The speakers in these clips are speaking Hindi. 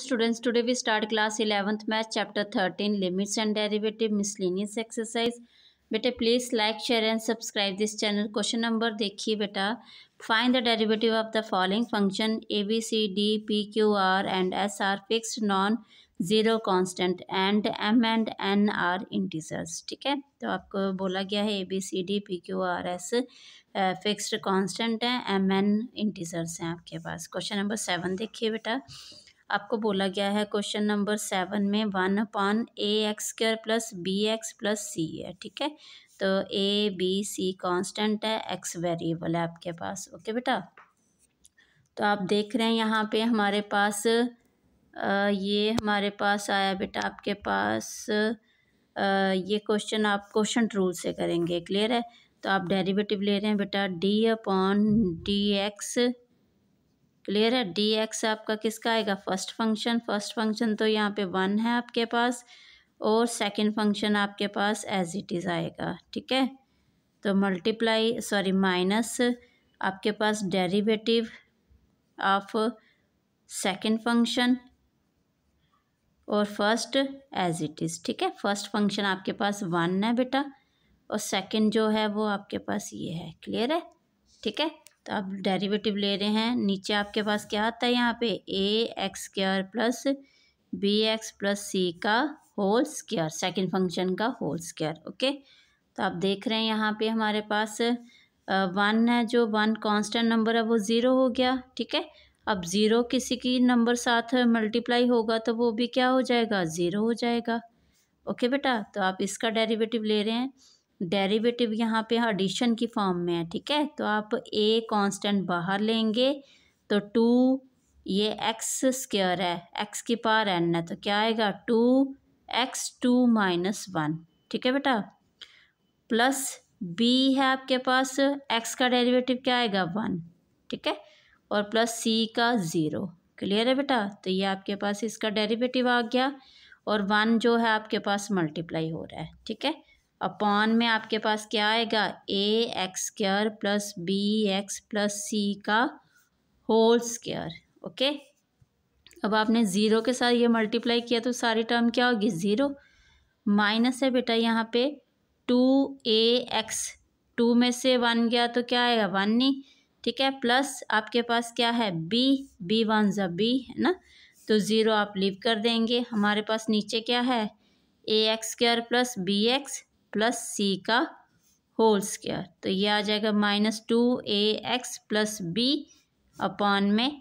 Students today we start class eleventh math chapter thirteen limits and derivative miscellaneous exercise बेटे please like share and subscribe this channel question number देखिए बेटा find the derivative of the following function a b c d p q r and s are fixed non zero constant and m and n are integers ठीक है तो आपको बोला गया है a b c d p q r s fixed constant है एम एन इंटीजर्स हैं आपके पास क्वेश्चन नंबर सेवन देखिए बेटा आपको बोला गया है क्वेश्चन नंबर सेवन में one upon a x square plus b x plus c है ठीक है तो ए बी सी कांस्टेंट है एक्स वेरिएबल है आपके पास ओके बेटा तो आप देख रहे हैं यहाँ पे हमारे पास ये हमारे पास आया बेटा आपके पास ये क्वेश्चन आप क्वेश्चन रूल से करेंगे क्लियर है तो आप डेरिवेटिव ले रहे हैं बेटा d upon d x clear है डी एक्स आपका किसका आएगा फर्स्ट फंक्शन फर्स्ट फंक्शन तो यहाँ पे वन है आपके पास और सेकंड फंक्शन आपके पास एज इट इज़ आएगा ठीक है तो मल्टीप्लाई सॉरी माइनस आपके पास डेरिवेटिव ऑफ सेकंड फंक्शन और फर्स्ट एज इट इज़ ठीक है फर्स्ट फंक्शन आपके पास वन है बेटा और सेकंड जो है वो आपके पास ये है क्लियर है ठीक है तो आप डेरिवेटिव ले रहे हैं नीचे आपके पास क्या आता है यहाँ पे a x square plus b x plus c का होल स्क्र सेकेंड फंक्शन का होल स्क्र ओके तो आप देख रहे हैं यहाँ पे हमारे पास वन है जो वन कांस्टेंट नंबर है वो ज़ीरो हो गया ठीक है अब ज़ीरो किसी की नंबर साथ मल्टीप्लाई होगा तो वो भी क्या हो जाएगा ज़ीरो हो जाएगा ओके बेटा तो आप इसका डेरिवेटिव ले रहे हैं डेरिवेटिव यहाँ पे एडिशन की फॉर्म में है ठीक है तो आप ए कांस्टेंट बाहर लेंगे तो टू ये एक्स स्क्र है एक्स की पार एन है तो क्या आएगा two x two minus one ठीक है बेटा प्लस बी है आपके पास एक्स का डेरिवेटिव क्या आएगा वन ठीक है और प्लस सी का ज़ीरो क्लियर है बेटा तो ये आपके पास इसका डेरिवेटिव आ गया और वन जो है आपके पास मल्टीप्लाई हो रहा है ठीक है अपॉन में आपके पास क्या आएगा a x square plus b x plus c का होल स्क्र ओके अब आपने ज़ीरो के साथ ये मल्टीप्लाई किया तो सारी टर्म क्या होगी ज़ीरो माइनस है बेटा यहाँ पे टू ए एक्स टू में से वन गया तो क्या आएगा वन नहीं ठीक है प्लस आपके पास क्या है बी बी वन जब बी है ना तो ज़ीरो आप लीव कर देंगे हमारे पास नीचे क्या है a x square plus b x plus c का होल स्क्वायर तो ये आ जाएगा minus two a x plus b upon में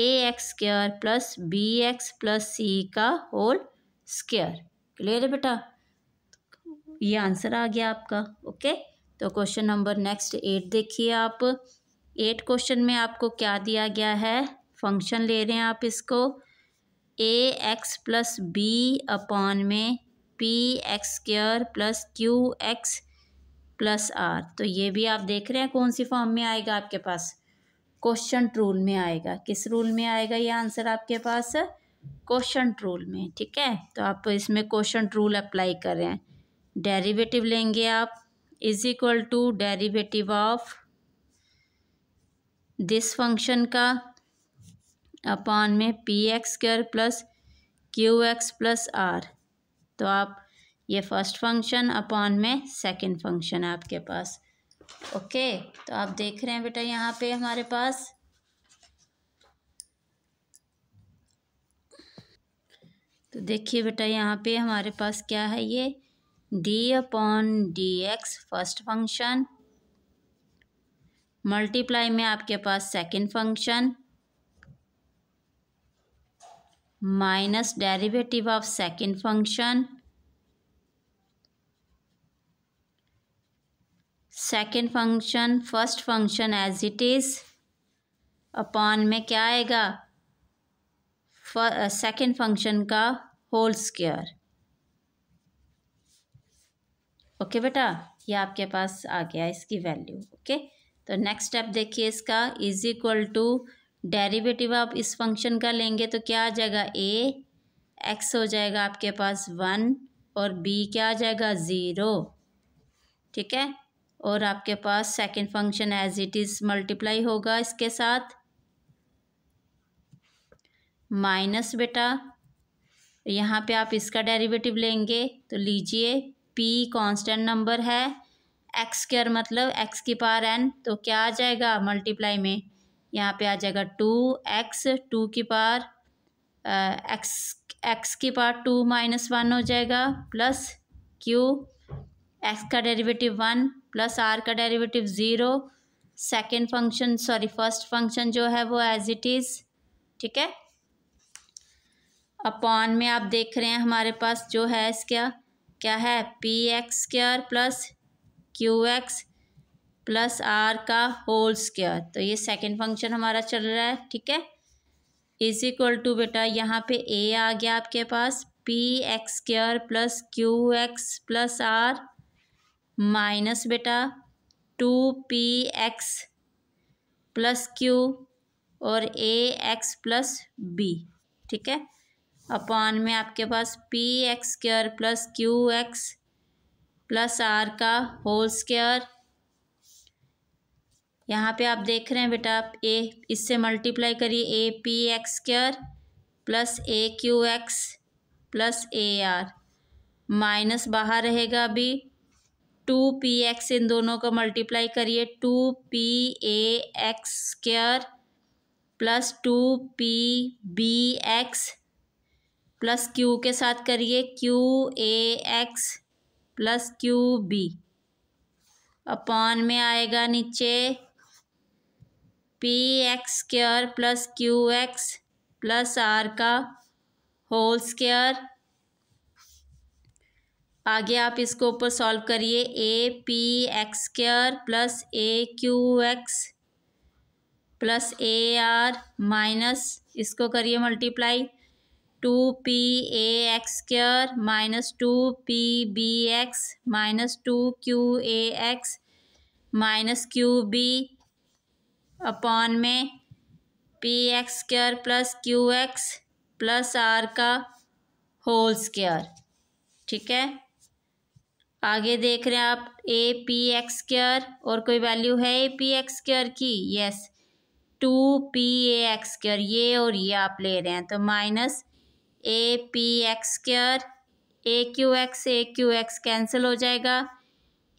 a x square plus b x plus c का होल स्क्वायर क्लियर है बेटा ये आंसर आ गया आपका ओके तो क्वेश्चन नंबर नेक्स्ट एट देखिए आप एट क्वेश्चन में आपको क्या दिया गया है फंक्शन ले रहे हैं आप इसको a x plus b upon में p x square plus q x plus r तो ये भी आप देख रहे हैं कौन सी फॉर्म में आएगा आपके पास क्वेश्चन रूल में आएगा किस रूल में आएगा ये आंसर आपके पास क्वेश्चन रूल में ठीक है तो आप इसमें क्वेश्चन रूल अप्लाई कर रहे हैं डेरिवेटिव लेंगे आप is equal to derivative of this function का अपॉन में p x square plus q x plus r तो आप ये फर्स्ट फंक्शन अपॉन में सेकंड फंक्शन है आपके पास ओके तो आप देख रहे हैं बेटा यहाँ पे हमारे पास तो देखिए बेटा यहाँ पे हमारे पास क्या है ये d upon d x first function multiply में आपके पास second function minus derivative of second function second function first function as it is upon में क्या आएगा second function का होल स्क्वायर ओके बेटा ये आपके पास आ गया इसकी वैल्यू ओके okay? तो नेक्स्ट स्टेप देखिए इसका इज इक्वल टू डेरिवेटिव आप इस फंक्शन का लेंगे तो क्या आ जाएगा ए एक्स हो जाएगा आपके पास वन और बी क्या आ जाएगा ज़ीरो ठीक है और आपके पास second function as it is multiply होगा इसके साथ माइनस बेटा यहाँ पे आप इसका डेरिवेटिव लेंगे तो लीजिए पी कांस्टेंट नंबर है एक्स स्क्र मतलब एक्स की पार एन तो क्या आ जाएगा मल्टीप्लाई में यहाँ पे आ जाएगा टू एक्स टू की पार एक्स एक्स की पार टू माइनस वन हो जाएगा प्लस क्यू एक्स का डेरिवेटिव वन प्लस आर का derivative zero second function sorry first function जो है वो एज इट इज़ ठीक है अपॉन में आप देख रहे हैं हमारे पास जो है इसका क्या है p x square plus q x plus r का होल स्क्वायर तो ये सेकंड फंक्शन हमारा चल रहा है ठीक है इज इक्वल टू बेटा यहाँ पे ए आ गया आपके पास p x square plus q x plus r minus बेटा two p x plus q और ए एक्स प्लस बी ठीक है अपॉन में आपके पास p x square plus q x plus r का होल स्क्वायर यहाँ पे आप देख रहे हैं बेटा आप ए इससे मल्टीप्लाई करिए a p x square plus a q x plus a r minus बाहर रहेगा अभी टू पी एक्स इन दोनों का मल्टीप्लाई करिए two p a x square plus two p b x plus q के साथ करिए q a x plus q b upon में आएगा नीचे p x square plus q x plus r का होल स्क्र आगे आप इसको ऊपर सॉल्व करिए a p x square plus a q x plus a r minus इसको करिए multiply two p a x square minus two p b x minus two q a x minus q b upon में p x square plus q x plus r का होल स्क्र ठीक है आगे देख रहे हैं आप ए पी एक्स स्क्र और कोई वैल्यू है ए पी एक्स स्क्र की yes two p a x square ये और ये आप ले रहे हैं तो minus a p x square a q x a q x cancel हो जाएगा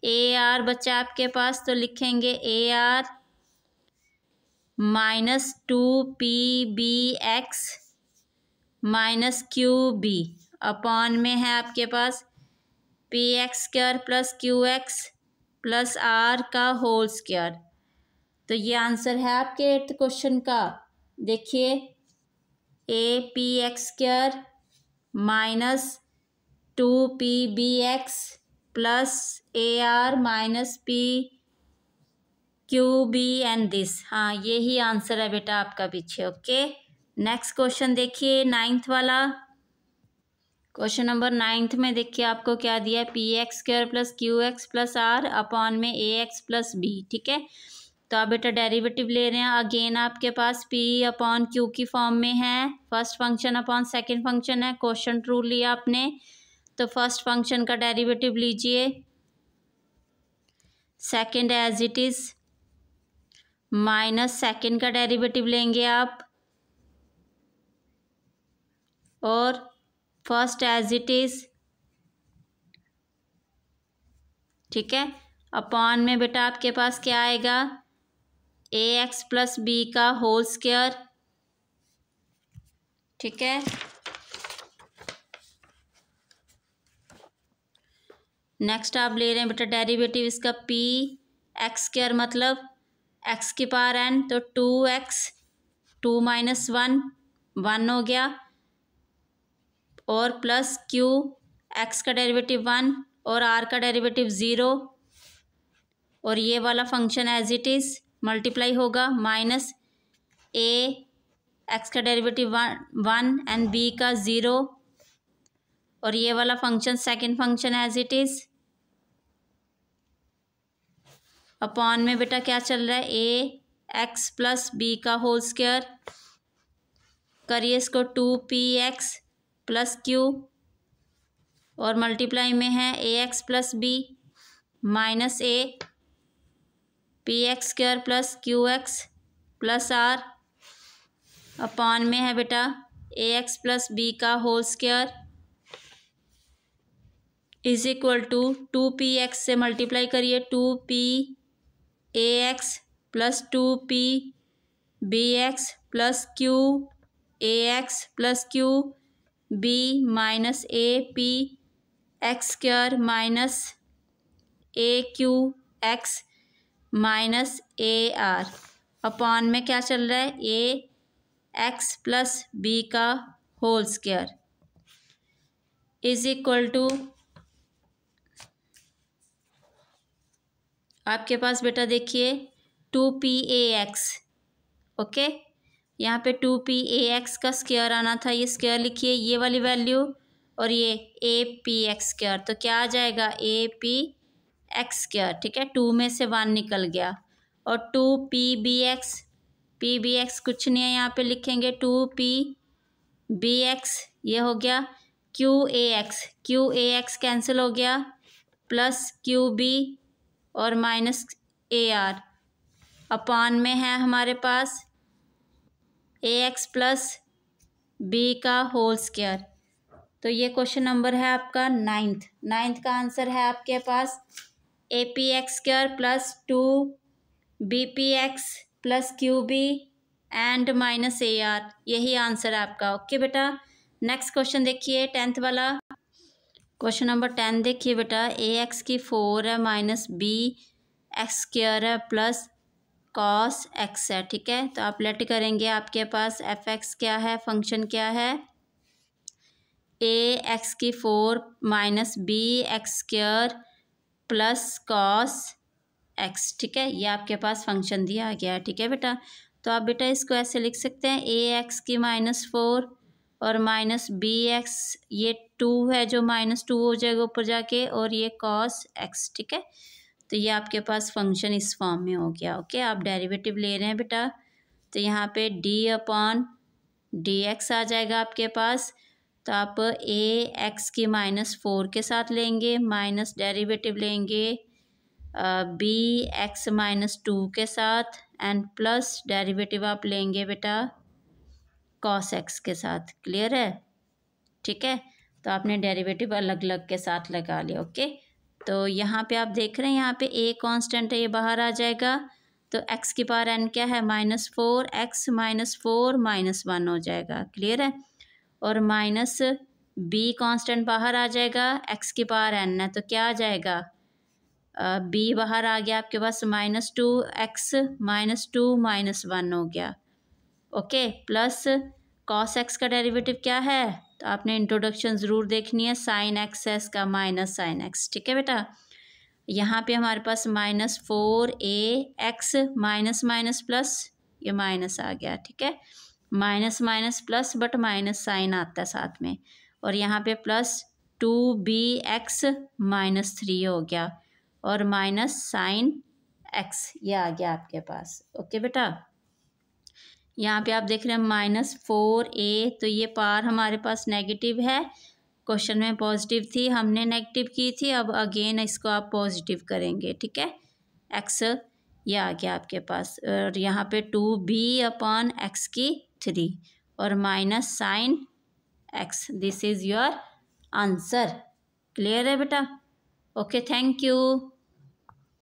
ए आर बच्चा आपके पास तो लिखेंगे a r minus two p b x minus q b upon में है आपके पास p x square plus q x plus r का होल स्क्र तो ये आंसर है आपके एट्थ क्वेश्चन का देखिए a p x square minus two p b x plus a r minus p q b and this हाँ ये ही आंसर है बेटा आपका पीछे ओके नेक्स्ट क्वेश्चन देखिए नाइन्थ वाला क्वेश्चन नंबर नाइन्थ में देखिए आपको क्या दिया है p x square plus q x plus r upon में ए एक्स प्लस बी ठीक है तो आप बेटा डेरिवेटिव ले रहे हैं अगेन आपके पास पी अपॉन क्यू की फॉर्म में है first function upon second function है क्वेश्चन ट्रू लिया आपने तो फर्स्ट फंक्शन का डेरिवेटिव लीजिए second as it is minus second का डेरिवेटिव लेंगे आप और फर्स्ट एज इट इज़ ठीक है अपॉन में बेटा आपके पास क्या आएगा ए एक्स प्लस बी का होल स्क्र ठीक है नेक्स्ट आप ले रहे हैं बेटा डेरिवेटिव इसका पी एक्स स्क्र मतलब एक्स की पावर एन तो two x two minus one one हो गया और प्लस क्यू एक्स का डेरिवेटिव वन और आर का डेरिवेटिव ज़ीरो और ये वाला function as it is multiply होगा माइनस ए एक्स का derivative one one and b का ज़ीरो और ये वाला function second function as it is upon में बेटा क्या चल रहा है ए एक्स प्लस बी का होल स्क्वायर करिए इसको two p x plus q और मल्टीप्लाई में है a x plus b minus a p x square plus q x plus r upon में है बेटा ए एक्स प्लस बी का whole square is equal to two p x से मल्टीप्लाई करिए two p a x plus two p b x plus q a x plus q b minus a p x square minus a q x minus a r upon में क्या चल रहा है ए एक्स प्लस बी का whole square is equal to आपके पास बेटा देखिए two p a x okay यहाँ पे टू पी ए एक्स का स्केयर आना था ये स्केयर लिखिए ये वाली वैल्यू और ये ए पी एक्स स्केयर तो क्या आ जाएगा ए पी एक्स स्केयर ठीक है टू में से वन निकल गया और two p b x p b x कुछ नहीं है यहाँ पे लिखेंगे टू पी बी एक्स ये हो गया q a x q a x cancel हो गया प्लस क्यू बी और माइनस ए आर अपान में है हमारे पास ए एक्स प्लस बी का होल स्क्वायर तो ये क्वेश्चन नंबर है आपका नाइन्थ नाइन्थ का आंसर है आपके पास a p x square plus two b p x plus q b and minus a r यही आंसर है आपका ओके बेटा नेक्स्ट क्वेश्चन देखिए टेंथ वाला क्वेश्चन नंबर टेन देखिए बेटा ए एक्स की फोर है माइनस बी एक्स स्क्र है प्लस कॉस एक्स है ठीक है तो आप लेट करेंगे आपके पास एफ एक्स क्या है फंक्शन क्या है ए एक्स की four minus b x square plus cos x ठीक है ये आपके पास फंक्शन दिया गया है ठीक है बेटा तो आप बेटा इसको ऐसे लिख सकते हैं ए एक्स की माइनस फोर और माइनस बी एक्स ये टू है जो माइनस टू हो जाएगा ऊपर जाके और ये कॉस एक्स ठीक है तो ये आपके पास फंक्शन इस फॉर्म में हो गया ओके आप डेरिवेटिव ले रहे हैं बेटा तो यहाँ पे डी अपॉन डी एक्स आ जाएगा आपके पास तो आप ए एक्स की माइनस फोर के साथ लेंगे माइनस डेरिवेटिव लेंगे बी एक्स माइनस टू के साथ एंड प्लस डेरिवेटिव आप लेंगे बेटा कॉस एक्स के साथ क्लियर है ठीक है तो आपने डेरिवेटिव अलग अलग के साथ लगा लिया ओके तो यहाँ पे आप देख रहे हैं यहाँ पे ए कांस्टेंट है ये बाहर आ जाएगा तो एक्स की पावर एन क्या है minus four x minus four minus one हो जाएगा क्लियर है और माइनस बी कांस्टेंट बाहर आ जाएगा एक्स की पावर एन है तो क्या आ जाएगा बी बाहर आ गया आपके पास minus two x minus two minus one हो गया ओके प्लस कॉस एक्स का डेरिवेटिव क्या है तो आपने इंट्रोडक्शन ज़रूर देखनी है साइन एक्स एस का माइनस साइन एक्स ठीक है बेटा यहाँ पे हमारे पास minus four a x minus minus plus ये माइनस आ गया ठीक है minus minus plus but minus sine आता है साथ में और यहाँ पे plus two B x minus three हो गया और माइनस साइन एक्स ये आ गया आपके पास ओके बेटा यहाँ पे आप देख रहे हैं माइनस फोर ए तो ये पार हमारे पास नेगेटिव है क्वेश्चन में पॉजिटिव थी हमने नेगेटिव की थी अब अगेन इसको आप पॉजिटिव करेंगे ठीक है एक्स ये आ गया आपके पास और यहाँ पे टू बी अपॉन एक्स की थ्री और minus sine x this is your answer clear है बेटा ओके थैंक यू